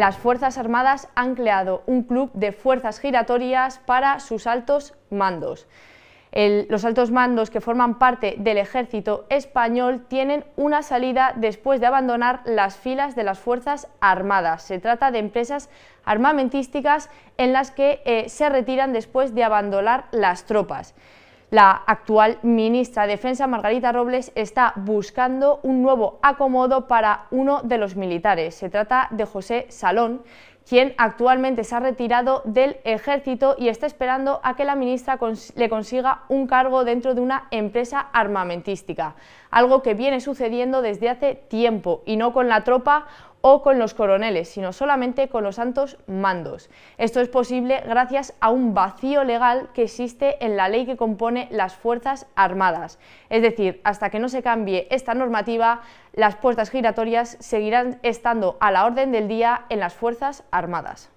las Fuerzas Armadas han creado un club de fuerzas giratorias para sus altos mandos. los altos mandos que forman parte del ejército español tienen una salida después de abandonar las filas de las Fuerzas Armadas. Se trata de empresas armamentísticas en las que eh, se retiran después de abandonar las tropas. La actual ministra de Defensa, Margarita Robles, está buscando un nuevo acomodo para uno de los militares. Se trata de José Salón, quien actualmente se ha retirado del ejército y está esperando a que la ministra le consiga un cargo dentro de una empresa armamentística, algo que viene sucediendo desde hace tiempo y no con la tropa o con los coroneles, sino solamente con los santos mandos. Esto es posible gracias a un vacío legal que existe en la ley que compone las Fuerzas Armadas. Es decir, hasta que no se cambie esta normativa, las puertas giratorias seguirán estando a la orden del día en las Fuerzas Armadas.